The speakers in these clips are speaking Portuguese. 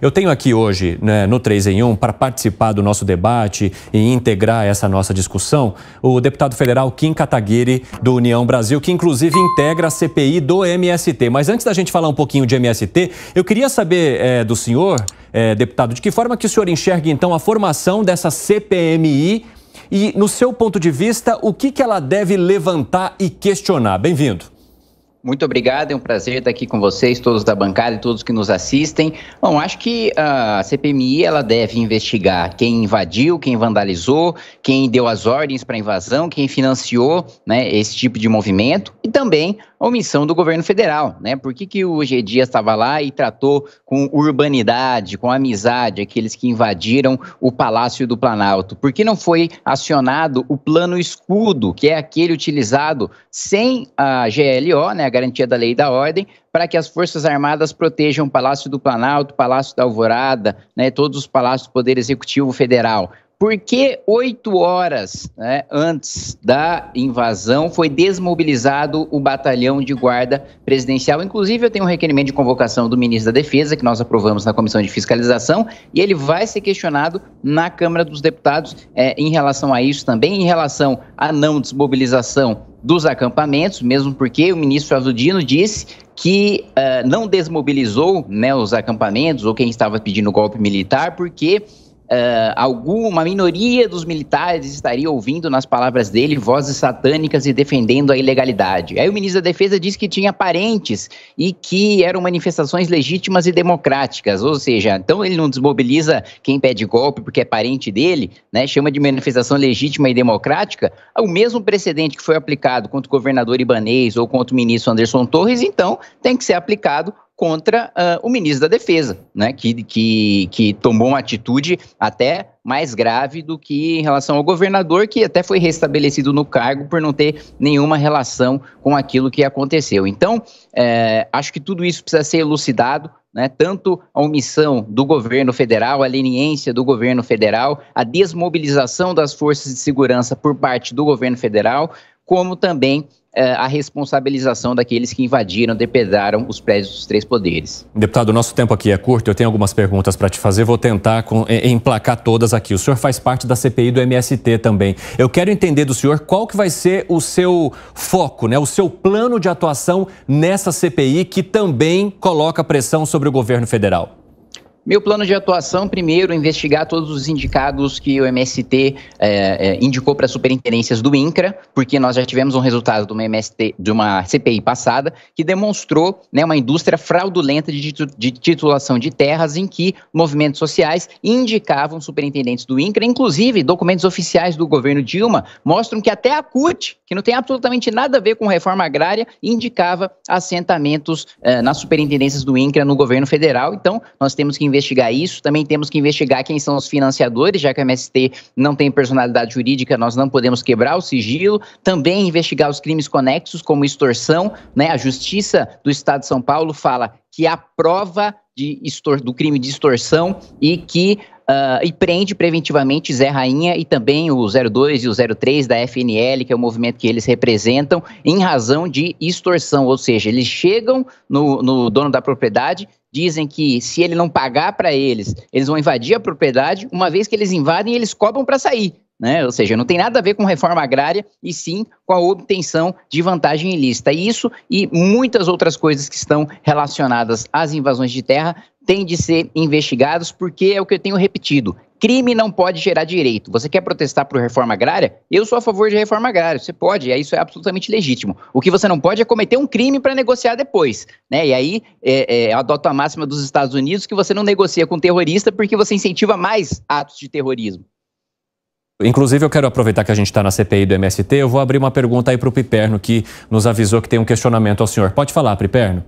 Eu tenho aqui hoje, né, no 3 em 1, para participar do nosso debate e integrar essa nossa discussão, o deputado federal Kim Kataguiri, do União Brasil, que inclusive integra a CPI do MST. Mas antes da gente falar um pouquinho de MST, eu queria saber é, do senhor, é, deputado, de que forma que o senhor enxerga, então, a formação dessa CPMI e, no seu ponto de vista, o que, que ela deve levantar e questionar? Bem-vindo. Muito obrigado, é um prazer estar aqui com vocês, todos da bancada e todos que nos assistem. Bom, acho que a CPMI ela deve investigar quem invadiu, quem vandalizou, quem deu as ordens para a invasão, quem financiou né, esse tipo de movimento e também a omissão do governo federal, né? Por que, que o G. Dias estava lá e tratou com urbanidade, com amizade, aqueles que invadiram o Palácio do Planalto? Por que não foi acionado o plano escudo, que é aquele utilizado sem a GLO, né, a garantia da lei e da ordem, para que as Forças Armadas protejam o Palácio do Planalto, Palácio da Alvorada, né, todos os palácios do Poder Executivo Federal? Por que oito horas né, antes da invasão foi desmobilizado o batalhão de guarda presidencial? Inclusive, eu tenho um requerimento de convocação do ministro da Defesa, que nós aprovamos na Comissão de Fiscalização, e ele vai ser questionado na Câmara dos Deputados é, em relação a isso também, em relação à não desmobilização dos acampamentos, mesmo porque o ministro Azudino disse que uh, não desmobilizou né, os acampamentos ou quem estava pedindo golpe militar, porque Uh, alguma minoria dos militares estaria ouvindo, nas palavras dele, vozes satânicas e defendendo a ilegalidade. Aí o ministro da Defesa disse que tinha parentes e que eram manifestações legítimas e democráticas, ou seja, então ele não desmobiliza quem pede golpe porque é parente dele, né, chama de manifestação legítima e democrática, o mesmo precedente que foi aplicado contra o governador Ibanês ou contra o ministro Anderson Torres, então tem que ser aplicado contra uh, o ministro da Defesa, né, que, que, que tomou uma atitude até mais grave do que em relação ao governador, que até foi restabelecido no cargo por não ter nenhuma relação com aquilo que aconteceu. Então, é, acho que tudo isso precisa ser elucidado. Né, tanto a omissão do governo federal, a leniência do governo federal, a desmobilização das forças de segurança por parte do governo federal, como também eh, a responsabilização daqueles que invadiram, depredaram os prédios dos três poderes. Deputado, nosso tempo aqui é curto, eu tenho algumas perguntas para te fazer, vou tentar com, emplacar todas aqui. O senhor faz parte da CPI do MST também. Eu quero entender do senhor qual que vai ser o seu foco, né, o seu plano de atuação nessa CPI que também coloca pressão sobre o governo federal. Meu plano de atuação, primeiro, investigar todos os indicados que o MST é, é, indicou para superintendências do INCRA, porque nós já tivemos um resultado de uma, MST, de uma CPI passada que demonstrou né, uma indústria fraudulenta de, de titulação de terras em que movimentos sociais indicavam superintendentes do INCRA, inclusive documentos oficiais do governo Dilma mostram que até a CUT, que não tem absolutamente nada a ver com reforma agrária, indicava assentamentos é, nas superintendências do INCRA no governo federal. Então, nós temos que investigar investigar isso, também temos que investigar quem são os financiadores, já que a MST não tem personalidade jurídica, nós não podemos quebrar o sigilo, também investigar os crimes conexos, como extorsão, né? A Justiça do Estado de São Paulo fala que há prova de extor do crime de extorsão e que Uh, e prende preventivamente Zé Rainha e também o 02 e o 03 da FNL, que é o movimento que eles representam, em razão de extorsão, ou seja, eles chegam no, no dono da propriedade, dizem que se ele não pagar para eles, eles vão invadir a propriedade. Uma vez que eles invadem, eles cobram para sair. Né? Ou seja, não tem nada a ver com reforma agrária e sim com a obtenção de vantagem ilícita. Isso e muitas outras coisas que estão relacionadas às invasões de terra têm de ser investigados, porque é o que eu tenho repetido. Crime não pode gerar direito. Você quer protestar por reforma agrária? Eu sou a favor de reforma agrária. Você pode, isso é absolutamente legítimo. O que você não pode é cometer um crime para negociar depois. Né? E aí, é, é, adota a máxima dos Estados Unidos que você não negocia com terrorista porque você incentiva mais atos de terrorismo. Inclusive, eu quero aproveitar que a gente está na CPI do MST. Eu vou abrir uma pergunta aí para o Piperno, que nos avisou que tem um questionamento ao senhor. Pode falar, Piperno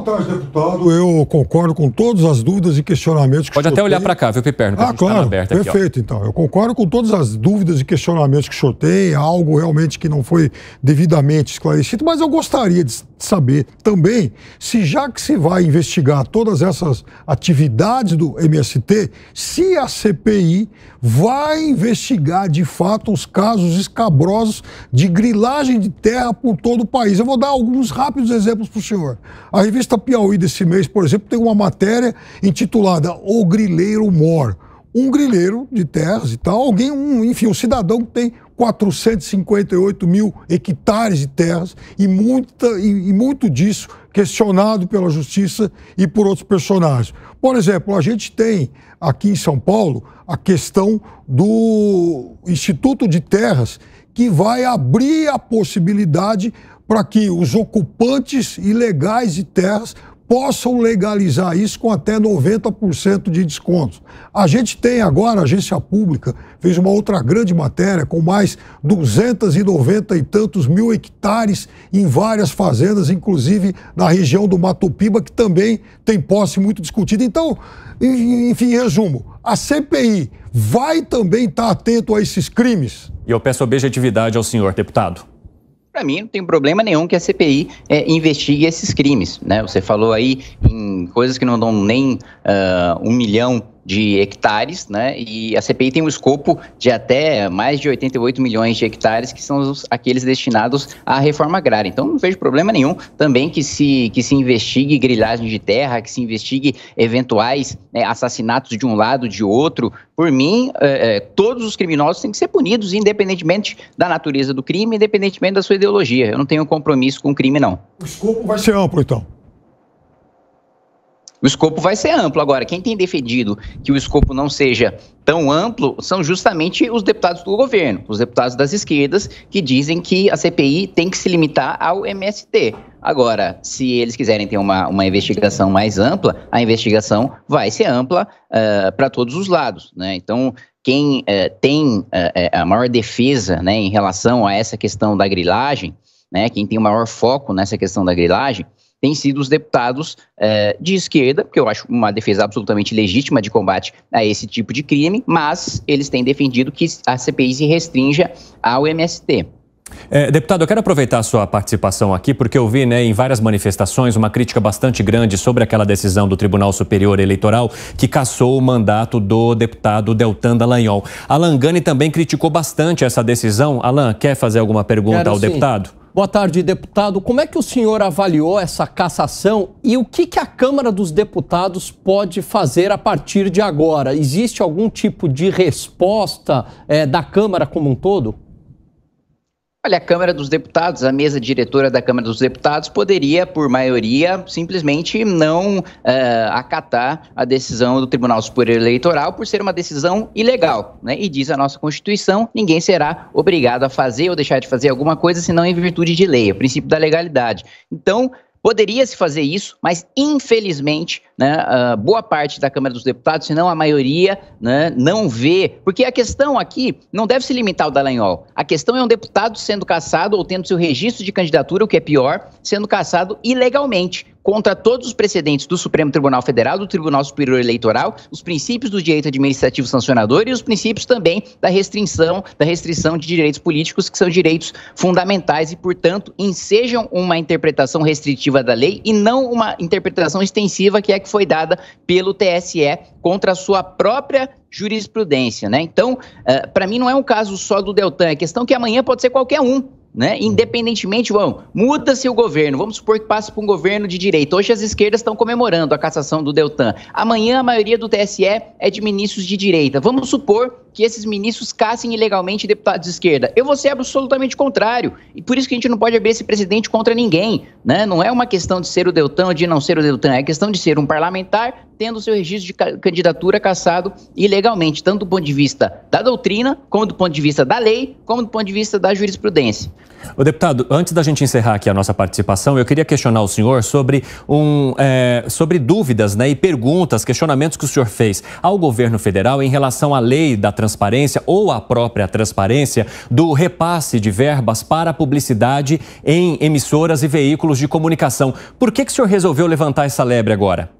tarde, deputado, eu concordo com todas as dúvidas e questionamentos que Pode até olhar para cá, viu, Piperno? Ah, tá claro, aberto aqui, perfeito, então. Eu concordo com todas as dúvidas e questionamentos que o senhor tem, é algo realmente que não foi devidamente esclarecido, mas eu gostaria de saber também se, já que se vai investigar todas essas atividades do MST, se a CPI vai investigar de fato os casos escabrosos de grilagem de terra por todo o país. Eu vou dar alguns rápidos exemplos para o senhor. A revista revista Piauí desse mês, por exemplo, tem uma matéria intitulada O Grileiro Mor. Um grileiro de terras e tal, alguém, um, enfim, um cidadão que tem 458 mil hectares de terras e, muita, e, e muito disso questionado pela justiça e por outros personagens. Por exemplo, a gente tem aqui em São Paulo a questão do Instituto de Terras que vai abrir a possibilidade para que os ocupantes ilegais de terras possam legalizar isso com até 90% de desconto. A gente tem agora, a agência pública fez uma outra grande matéria com mais 290 e tantos mil hectares em várias fazendas, inclusive na região do Matopiba, que também tem posse muito discutida. Então, enfim, resumo, a CPI vai também estar atento a esses crimes? E eu peço objetividade ao senhor, deputado para mim não tem problema nenhum que a CPI é, investigue esses crimes. Né? Você falou aí em coisas que não dão nem uh, um milhão de hectares, né? E a CPI tem um escopo de até mais de 88 milhões de hectares, que são os, aqueles destinados à reforma agrária. Então, não vejo problema nenhum também que se, que se investigue grilhagem de terra, que se investigue eventuais né, assassinatos de um lado, de outro. Por mim, é, é todos os criminosos têm que ser punidos, independentemente da natureza do crime, independentemente da sua ideologia. Eu não tenho compromisso com o crime, não. O escopo vai ser amplo, então. O escopo vai ser amplo. Agora, quem tem defendido que o escopo não seja tão amplo são justamente os deputados do governo, os deputados das esquerdas, que dizem que a CPI tem que se limitar ao MST. Agora, se eles quiserem ter uma, uma investigação mais ampla, a investigação vai ser ampla uh, eh, para todos os lados. Né? Então, quem uh, tem uh, a maior defesa né, em relação a essa questão da grilagem, né, quem tem o maior foco nessa questão da grilagem, têm sido os deputados eh, de esquerda, porque eu acho uma defesa absolutamente legítima de combate a esse tipo de crime, mas eles têm defendido que a CPI se restrinja ao MST. É, deputado, eu quero aproveitar a sua participação aqui, porque eu vi né, em várias manifestações uma crítica bastante grande sobre aquela decisão do Tribunal Superior Eleitoral que cassou o mandato do deputado Deltan Dallagnol. Alan Gani também criticou bastante essa decisão. Alan, quer fazer alguma pergunta quero, ao sim. deputado? Boa tarde, deputado. Como é que o senhor avaliou essa cassação e o que, que a Câmara dos Deputados pode fazer a partir de agora? Existe algum tipo de resposta é, da Câmara como um todo? Olha, a Câmara dos Deputados, a mesa diretora da Câmara dos Deputados, poderia, por maioria, simplesmente não uh, acatar a decisão do Tribunal Superior Eleitoral por ser uma decisão ilegal. Né? E diz a nossa Constituição: ninguém será obrigado a fazer ou deixar de fazer alguma coisa senão em virtude de lei, o princípio da legalidade. Então. Poderia se fazer isso, mas infelizmente, né, boa parte da Câmara dos Deputados, se não a maioria, né, não vê. Porque a questão aqui não deve se limitar ao Dallagnol. A questão é um deputado sendo cassado ou tendo seu registro de candidatura, o que é pior, sendo cassado ilegalmente contra todos os precedentes do Supremo Tribunal Federal, do Tribunal Superior Eleitoral, os princípios do direito administrativo sancionador e os princípios também da restrição, da restrição de direitos políticos, que são direitos fundamentais e, portanto, ensejam uma interpretação restritiva da lei e não uma interpretação extensiva que é a que foi dada pelo TSE contra a sua própria jurisprudência, né? Então, uh, eh, para mim não é um caso só do Deltan, é questão que amanhã pode ser qualquer um né? Uhum. Independentemente, vão. muda-se o governo. Vamos supor que passe para um governo de direita. Hoje as esquerdas estão comemorando a cassação do Deltan. Amanhã a maioria do TSE é de ministros de direita. Vamos supor que esses ministros caçem ilegalmente deputados de esquerda. Eu vou ser absolutamente contrário. E por isso que a gente não pode abrir esse presidente contra ninguém. Né? Não é uma questão de ser o Deltan ou de não ser o Deltan. É questão de ser um parlamentar tendo seu registro de candidatura caçado ilegalmente, tanto do ponto de vista da doutrina, como do ponto de vista da lei, como do ponto de vista da jurisprudência. O deputado, antes da gente encerrar aqui a nossa participação, eu queria questionar o senhor sobre, um, é, sobre dúvidas né, e perguntas, questionamentos que o senhor fez ao governo federal em relação à lei da transparência ou a própria transparência do repasse de verbas para publicidade em emissoras e veículos de comunicação. Por que, que o senhor resolveu levantar essa lebre agora?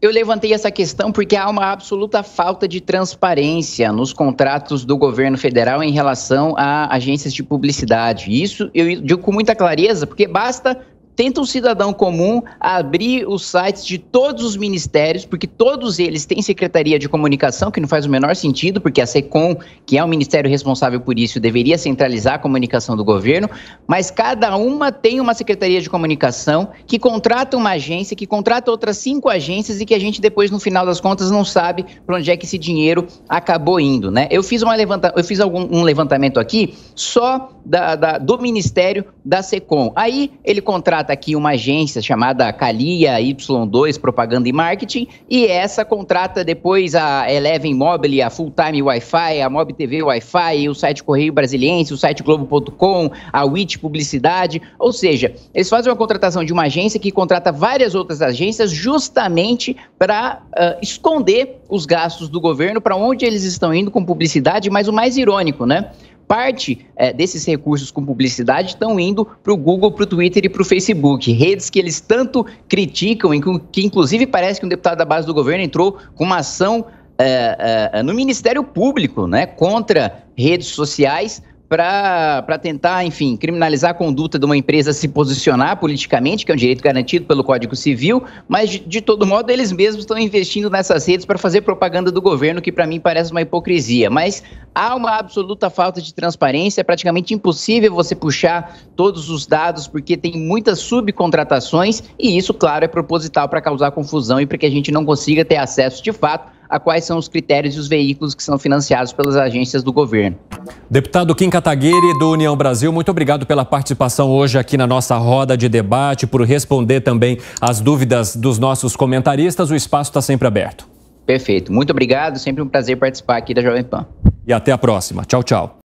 Eu levantei essa questão porque há uma absoluta falta de transparência nos contratos do governo federal em relação a agências de publicidade. Isso eu digo com muita clareza, porque basta tenta um cidadão comum abrir os sites de todos os ministérios, porque todos eles têm secretaria de comunicação, que não faz o menor sentido, porque a SECOM, que é o ministério responsável por isso, deveria centralizar a comunicação do governo, mas cada uma tem uma secretaria de comunicação que contrata uma agência, que contrata outras cinco agências e que a gente depois, no final das contas, não sabe para onde é que esse dinheiro acabou indo, né? Eu fiz, uma levanta... Eu fiz algum, um levantamento aqui só da, da, do ministério da SECOM. Aí ele contrata contrata aqui uma agência chamada Calia Y2 Propaganda e Marketing, e essa contrata depois a Eleven Mobile, a Full Time Wi-Fi, a Mob TV Wi-Fi, o site Correio Brasiliense, o site Globo.com, a Wit Publicidade. Ou seja, eles fazem uma contratação de uma agência que contrata várias outras agências justamente para uh, esconder os gastos do governo, para onde eles estão indo com publicidade, mas o mais irônico, né? parte é, desses recursos com publicidade estão indo para o Google, para o Twitter e para o Facebook, redes que eles tanto criticam, que, que inclusive parece que um deputado da base do governo entrou com uma ação é, é, é no Ministério Público né, contra redes sociais para tentar, enfim, criminalizar a conduta de uma empresa se posicionar politicamente, que é um direito garantido pelo Código Civil, mas de, de todo modo eles mesmos estão investindo nessas redes para fazer propaganda do governo, que para mim parece uma hipocrisia. Mas há uma absoluta falta de transparência, é praticamente impossível você puxar todos os dados, porque tem muitas subcontratações, e isso, claro, é proposital para causar confusão e para que a gente não consiga ter acesso de fato a quais são os critérios e os veículos que são financiados pelas agências do governo. Deputado Kim Kataguiri, do União Brasil, muito obrigado pela participação hoje aqui na nossa roda de debate, por responder também às dúvidas dos nossos comentaristas. O espaço está sempre aberto. Perfeito. Muito obrigado. Sempre um prazer participar aqui da Jovem Pan. E até a próxima. Tchau, tchau.